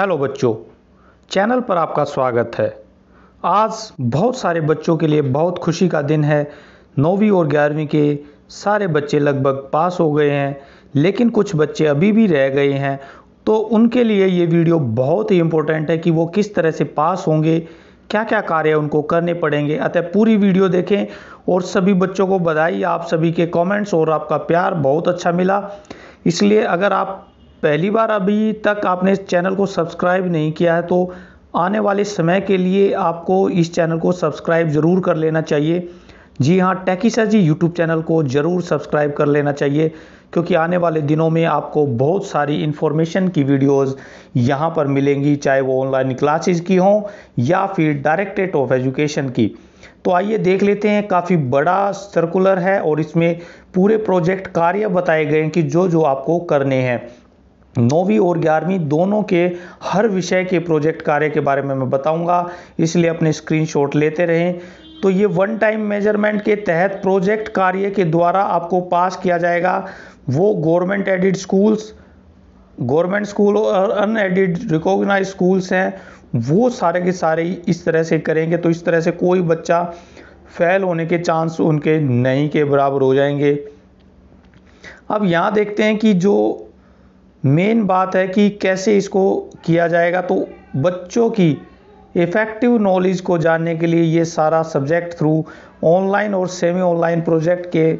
hello बच्चों channel पर आपका स्वागत है आज बहुत सारे बच्चों के लिए बहुत खुशी का दिन है नौवीं और ग्यारहवीं के सारे बच्चे लगभग पास हो गए हैं लेकिन कुछ बच्चे अभी भी रह गए हैं तो उनके लिए ये वीडियो बहुत ही इम्पोर्टेंट है कि वो किस तरह से पास होंगे क्या क्या कार्य उनको करने पड़ेंगे अतः पूरी वीडियो देखें और सभी बच्चों को बधाई आप सभी के कमेंट्स और आपका प्यार बहुत अच्छा मिला इसलिए अगर आप पहली बार अभी तक आपने इस चैनल को सब्सक्राइब नहीं किया है तो आने वाले समय के लिए आपको इस चैनल को सब्सक्राइब ज़रूर कर लेना चाहिए जी हाँ techy sir ji YouTube channel को ज़रूर सब्सक्राइब कर लेना चाहिए क्योंकि आने वाले दिनों में आपको बहुत सारी इन्फॉर्मेशन की वीडियोस यहाँ पर मिलेंगी चाहे वो ऑनलाइन क्लासेस की हों या फिर डायरेक्टेट ऑफ एजुकेशन की तो आइए देख लेते हैं काफ़ी बड़ा सर्कुलर है और इसमें पूरे प्रोजेक्ट कार्य बताए गए हैं कि जो जो आपको करने हैं नौवीं और ग्यारहवीं दोनों के हर विषय के प्रोजेक्ट कार्य के बारे में मैं बताऊंगा इसलिए अपने स्क्रीनशॉट लेते रहें तो ये वन टाइम मेजरमेंट के तहत प्रोजेक्ट कार्य के द्वारा आपको पास किया जाएगा वो government aided schools government school और अनएडिड रिकॉग्नाइज स्कूल्स हैं वो सारे के सारे इस तरह से करेंगे तो इस तरह से कोई बच्चा फेल होने के चांस उनके नहीं के बराबर हो जाएंगे अब यहाँ देखते हैं कि जो मेन बात है कि कैसे इसको किया जाएगा तो बच्चों की इफ़ेक्टिव नॉलेज को जानने के लिए ये सारा सब्जेक्ट थ्रू ऑनलाइन और सेमी ऑनलाइन प्रोजेक्ट के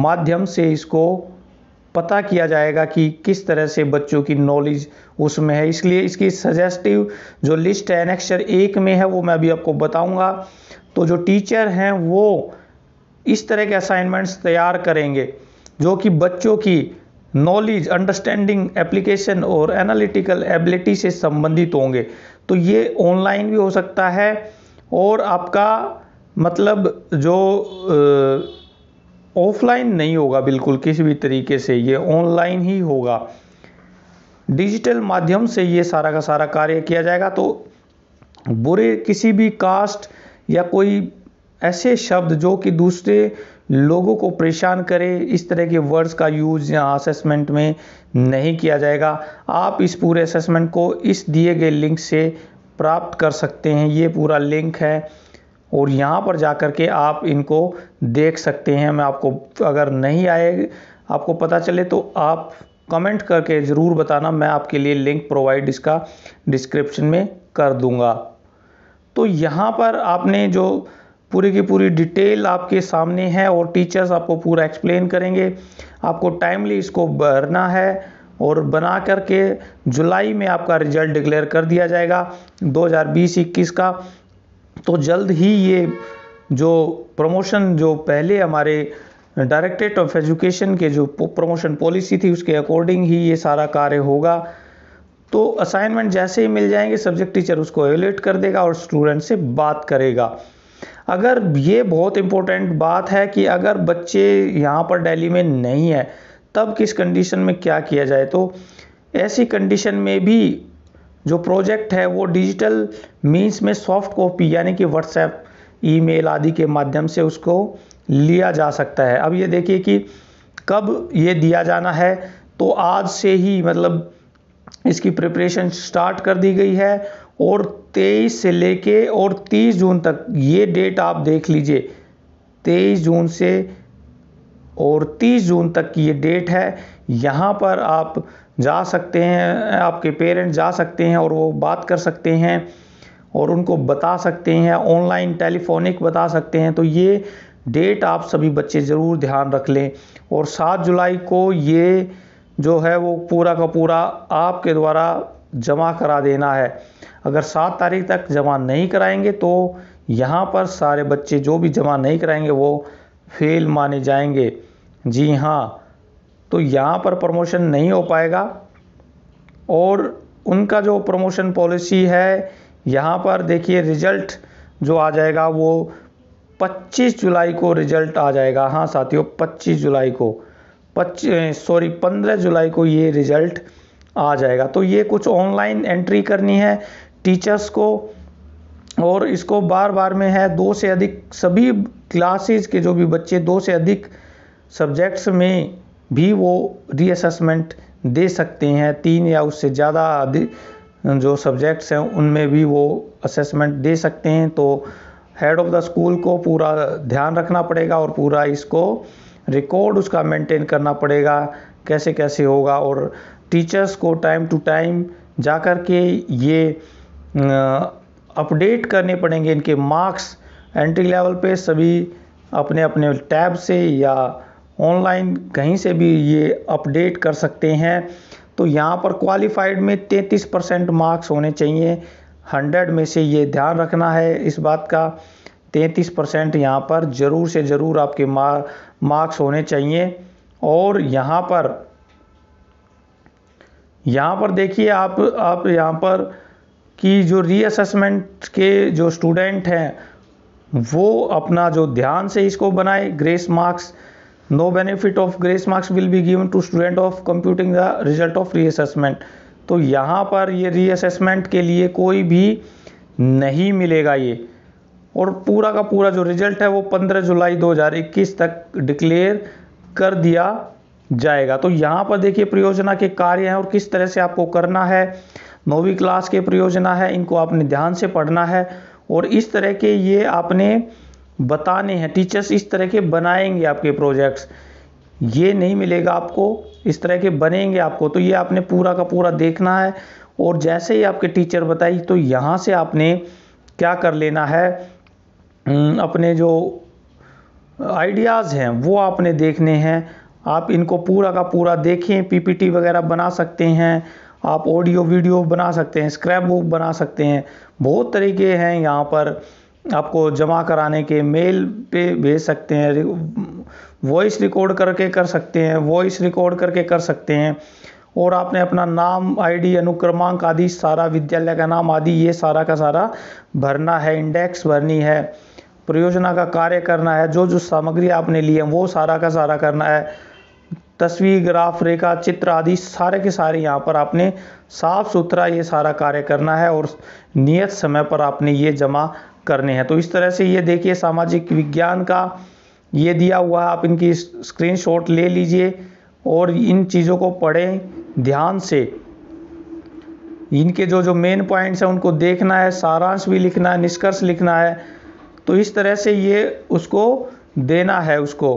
माध्यम से इसको पता किया जाएगा कि किस तरह से बच्चों की नॉलेज उसमें है इसलिए इसकी सजेस्टिव जो लिस्ट है नेक्स्टर एक में है वो मैं अभी आपको बताऊंगा तो जो टीचर हैं वो इस तरह के असाइनमेंट्स तैयार करेंगे जो कि बच्चों की नॉलेज अंडरस्टैंडिंग एप्लीकेशन और एनालिटिकल एबिलिटी से संबंधित होंगे तो ये ऑनलाइन भी हो सकता है और आपका मतलब जो ऑफलाइन नहीं होगा बिल्कुल किसी भी तरीके से ये ऑनलाइन ही होगा डिजिटल माध्यम से ये सारा का सारा कार्य किया जाएगा तो बुरे किसी भी कास्ट या कोई ऐसे शब्द जो कि दूसरे लोगों को परेशान करे इस तरह के वर्ड्स का यूज़ यहाँ असेसमेंट में नहीं किया जाएगा आप इस पूरे असेसमेंट को इस दिए गए लिंक से प्राप्त कर सकते हैं ये पूरा लिंक है और यहाँ पर जा के आप इनको देख सकते हैं मैं आपको अगर नहीं आए आपको पता चले तो आप कमेंट करके ज़रूर बताना मैं आपके लिए लिंक प्रोवाइड इसका डिस्क्रिप्शन में कर दूंगा तो यहाँ पर आपने जो पूरी की पूरी डिटेल आपके सामने है और टीचर्स आपको पूरा एक्सप्लेन करेंगे आपको टाइमली इसको भरना है और बना करके जुलाई में आपका रिजल्ट डिक्लेयर कर दिया जाएगा 2020-21 का तो जल्द ही ये जो प्रमोशन जो पहले हमारे डायरेक्टरेट ऑफ एजुकेशन के जो प्रमोशन पॉलिसी थी उसके अकॉर्डिंग ही ये सारा कार्य होगा तो असाइनमेंट जैसे ही मिल जाएंगे सब्जेक्ट टीचर उसको एवेलेट कर देगा और स्टूडेंट से बात करेगा अगर ये बहुत इम्पोर्टेंट बात है कि अगर बच्चे यहाँ पर दिल्ली में नहीं है तब किस कंडीशन में क्या किया जाए तो ऐसी कंडीशन में भी जो प्रोजेक्ट है वो डिजिटल मीन्स में सॉफ्ट कॉपी यानी कि व्हाट्सएप ईमेल आदि के माध्यम से उसको लिया जा सकता है अब ये देखिए कि कब ये दिया जाना है तो आज से ही मतलब इसकी प्रिपरेशन स्टार्ट कर दी गई है और तेईस से लेके और तीस जून तक ये डेट आप देख लीजिए तेईस जून से और तीस जून तक की ये डेट है यहाँ पर आप जा सकते हैं आपके पेरेंट जा सकते हैं और वो बात कर सकते हैं और उनको बता सकते हैं ऑनलाइन टेलीफोनिक बता सकते हैं तो ये डेट आप सभी बच्चे ज़रूर ध्यान रख लें और सात जुलाई को ये जो है वो पूरा का पूरा आपके द्वारा जमा करा देना है अगर सात तारीख तक जमा नहीं कराएंगे तो यहाँ पर सारे बच्चे जो भी जमा नहीं कराएंगे वो फेल माने जाएंगे जी हाँ तो यहाँ पर प्रमोशन नहीं हो पाएगा और उनका जो प्रमोशन पॉलिसी है यहाँ पर देखिए रिजल्ट जो आ जाएगा वो 25 जुलाई को रिजल्ट आ जाएगा हाँ साथियों 25 जुलाई को पच्चीस सॉरी 15 जुलाई को ये रिजल्ट आ जाएगा तो ये कुछ ऑनलाइन एंट्री करनी है टीचर्स को और इसको बार बार में है दो से अधिक सभी क्लासेस के जो भी बच्चे दो से अधिक सब्जेक्ट्स में भी वो रीअसेसमेंट दे सकते हैं तीन या उससे ज़्यादा अधिक जो सब्जेक्ट्स हैं उनमें भी वो असेसमेंट दे सकते हैं तो हेड ऑफ़ द स्कूल को पूरा ध्यान रखना पड़ेगा और पूरा इसको रिकॉर्ड उसका मेंटेन करना पड़ेगा कैसे कैसे होगा और टीचर्स को टाइम टू टाइम जा कर के ये अपडेट करने पड़ेंगे इनके मार्क्स एंट्री लेवल पे सभी अपने अपने टैब से या ऑनलाइन कहीं से भी ये अपडेट कर सकते हैं तो यहाँ पर क्वालिफाइड में 33 परसेंट मार्क्स होने चाहिए 100 में से ये ध्यान रखना है इस बात का 33 परसेंट यहाँ पर ज़रूर से ज़रूर आपके मार्क्स होने चाहिए और यहाँ पर यहाँ पर देखिए आप आप यहाँ पर कि जो रीअसेसमेंट के जो स्टूडेंट हैं वो अपना जो ध्यान से इसको बनाए grace marks no benefit of grace marks will be given to student of computing the result of reassessment तो यहाँ पर ये रीअसेसमेंट के लिए कोई भी नहीं मिलेगा ये और पूरा का पूरा जो रिजल्ट है वो 15 जुलाई 2021 तक डिक्लेयर कर दिया जाएगा तो यहाँ पर देखिए प्रयोजना के कार्य हैं और किस तरह से आपको करना है नौवीं क्लास के प्रयोजना है इनको आपने ध्यान से पढ़ना है और इस तरह के ये आपने बताने हैं टीचर्स इस तरह के बनाएंगे आपके प्रोजेक्ट्स ये नहीं मिलेगा आपको इस तरह के बनेंगे आपको तो ये आपने पूरा का पूरा देखना है और जैसे ही आपके टीचर बताई तो यहाँ से आपने क्या कर लेना है हम्म, अपने जो आइडियाज़ हैं वो आपने देखने हैं आप इनको पूरा का पूरा देखें पीपीटी वगैरह बना सकते हैं आप ऑडियो वीडियो बना सकते हैं स्क्रैप बुक बना सकते हैं बहुत तरीके हैं यहाँ पर आपको जमा कराने के मेल पे भेज सकते हैं वॉइस रिकॉर्ड करके कर सकते हैं वॉइस रिकॉर्ड करके कर सकते हैं और आपने अपना नाम आईडी अनुक्रमांक आदि सारा विद्यालय का नाम आदि ये सारा का सारा भरना है इंडेक्स भरनी है परियोजना का कार्य करना है जो जो सामग्री आपने ली है वो सारा का सारा करना है तस्वीर ग्राफ रेखा चित्र आदि सारे के सारे यहाँ पर आपने साफ सुथरा ये सारा कार्य करना है और नियत समय पर आपने ये जमा करने हैं तो इस तरह से ये देखिए सामाजिक विज्ञान का ये दिया हुआ है आप इनकी स्क्रीनशॉट ले लीजिए और इन चीज़ों को पढ़ें ध्यान से इनके जो जो मेन पॉइंट्स हैं उनको देखना है सारांश भी लिखना है निष्कर्ष लिखना है तो इस तरह से ये उसको देना है उसको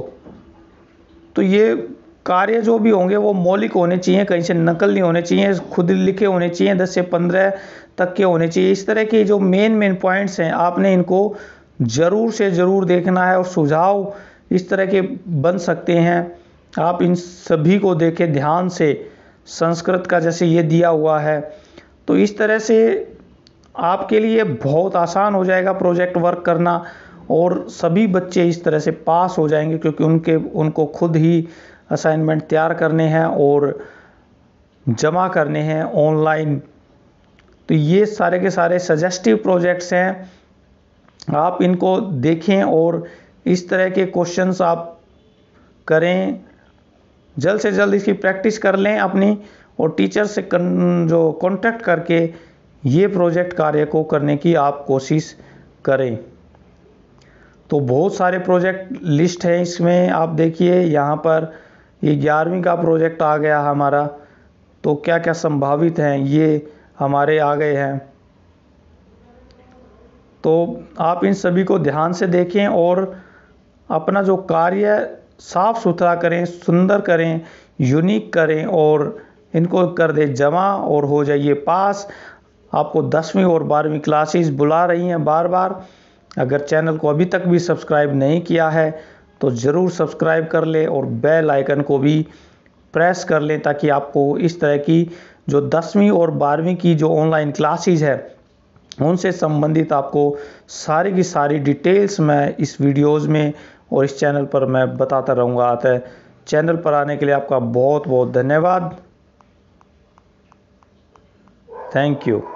तो ये कार्य जो भी होंगे वो मौलिक होने चाहिए कहीं से नकल नहीं होने चाहिए खुद लिखे होने चाहिए दस से पंद्रह तक के होने चाहिए इस तरह के जो मेन मेन पॉइंट्स हैं आपने इनको ज़रूर से ज़रूर देखना है और सुझाव इस तरह के बन सकते हैं आप इन सभी को देखें ध्यान से संस्कृत का जैसे ये दिया हुआ है तो इस तरह से आपके लिए बहुत आसान हो जाएगा प्रोजेक्ट वर्क करना और सभी बच्चे इस तरह से पास हो जाएंगे क्योंकि उनके उनको खुद ही असाइनमेंट तैयार करने हैं और जमा करने हैं ऑनलाइन तो ये सारे के सारे सजेस्टिव प्रोजेक्ट्स हैं आप इनको देखें और इस तरह के क्वेश्चंस आप करें जल्द से जल्द इसकी प्रैक्टिस कर लें अपनी और टीचर से कन, जो कांटेक्ट करके ये प्रोजेक्ट कार्य को करने की आप कोशिश करें तो बहुत सारे प्रोजेक्ट लिस्ट हैं इसमें आप देखिए यहाँ पर ये ग्यारहवीं का प्रोजेक्ट आ गया हमारा तो क्या क्या संभावित हैं ये हमारे आ गए हैं तो आप इन सभी को ध्यान से देखें और अपना जो कार्य साफ सुथरा करें सुंदर करें यूनिक करें और इनको कर दे जमा और हो जाइए पास आपको दसवीं और बारहवीं क्लासेस बुला रही हैं बार बार अगर चैनल को अभी तक भी सब्सक्राइब नहीं किया है तो ज़रूर सब्सक्राइब कर लें और बेल आइकन को भी प्रेस कर लें ताकि आपको इस तरह की जो दसवीं और बारहवीं की जो ऑनलाइन क्लासेज है उनसे संबंधित आपको सारी की सारी डिटेल्स मैं इस वीडियोज़ में और इस चैनल पर मैं बताता रहूँगा आता चैनल पर आने के लिए आपका बहुत बहुत धन्यवाद थैंक यू